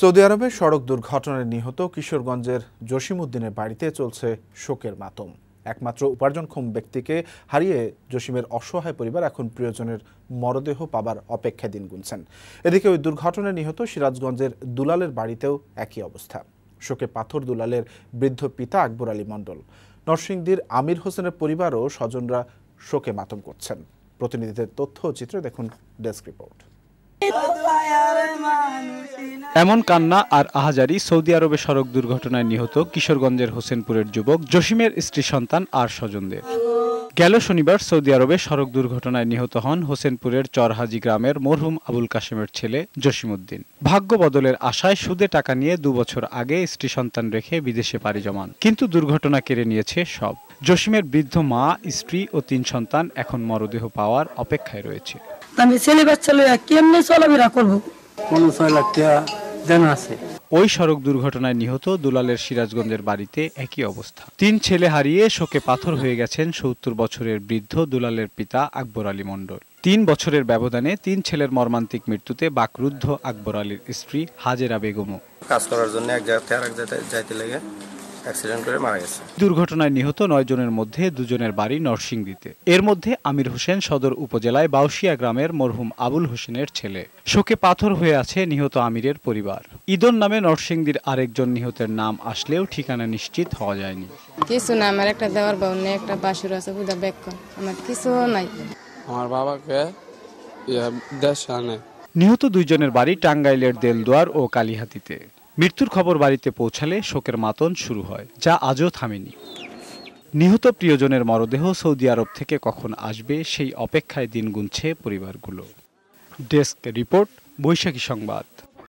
Saudi আরবে সড়ক দুর্ঘটনায় নিহত কিশোরগঞ্জের জসিমউদ্দিনের বাড়িতে চলছে শোকের মাতম একমাত্র উপার্জনক্ষম ব্যক্তিকে হারিয়ে জসিমের অসহায় পরিবার এখন প্রিয়জনের মরদেহ পাবার অপেক্ষা দিন গুনছেন এদিকে ওই দুর্ঘটনায় নিহত সিরাজগঞ্জের দুলালের বাড়িতেও একই অবস্থা শোকে পাথর দুলালের বৃদ্ধ পিতা আকবর আলী মণ্ডল নরসিংদীর আমির হোসেনের পরিবারও স্বজনরা শোকে মাতম করছেন প্রতিনিধিদের তথ্য ও চিত্র দেখুন ডেস্ক রিপোর্ট এমন কান্না আর আহাজারি সৌদি আরবে সড়ক দুর্ঘটনায় নিহত কিশোরগঞ্জের হোসেনপুরের যুবক জসিমের স্ত্রী সন্তান আর স্বজনদের গেল শনিবার সৌদি আরবে সড়ক দুর্ঘটনায় নিহত হন হোসেনপুরের চরহাজি গ্রামের মরহুম আবুল কাশেমের ছেলে জসিমউদ্দিন ভাগ্য বদলের আশায় সুদে টাকা নিয়ে দুবছর আগে স্ত্রী সন্তান রেখে বিদেশে পাড়ি জমান কিন্তু দুর্ঘটনা কেড়ে নিয়েছে সব জসিমের বৃদ্ধ মা স্ত্রী ও তিন সন্তান এখন মরদেহ পাওয়ার অপেক্ষায় রয়েছে আমি ছেলে বাচ্চা লইয়া কেমনে চলাফেরা আছে ওই সড়ক দুর্ঘটনায় নিহত দুলালের সিরাজগঞ্জের বাড়িতে একই অবস্থা তিন ছেলে হারিয়ে শোকে পাথর হয়ে গেছেন সত্তর বছরের বৃদ্ধ দুলালের পিতা আকবর আলী মণ্ডল তিন বছরের ব্যবধানে তিন ছেলের মর্মান্তিক মৃত্যুতে বাকরুদ্ধ আকবর আলীর স্ত্রী হাজেরা বেগমও কাজ করার জন্য এক জায়গা জায়গায় যাইতে লাগে দুর্ঘটনায় নিহত নয় জনের মধ্যে দুজনের বাড়ি নরসিংদীতে এর মধ্যে আমির হোসেন সদর উপজেলায় বাউসিয়া গ্রামের মরহুম আবুল হোসেনের ছেলে শোকে পাথর হয়ে আছে নিহত আমিরের পরিবার ইদন নামে নরসিংদীর আরেকজন নিহতের নাম আসলেও ঠিকানা নিশ্চিত হওয়া যায়নি কিছু না আমার একটা দেওয়ার বাউন নেই একটা বাসুর আছে বুঝা ব্যাগ আমার কিছু নাই আমার বাবাকে ইয়ে নিহত দুইজনের বাড়ি টাঙ্গাইলের দেলদুয়ার ও কালিহাতিতে মৃত্যুর খবর বাড়িতে পৌঁছালে শোকের মাতন শুরু হয় যা আজও থামেনি নিহত প্রিয়জনের মরদেহ সৌদি আরব থেকে কখন আসবে সেই অপেক্ষায় দিন গুনছে পরিবারগুলো ডেস্ক রিপোর্ট বৈশাখী সংবাদ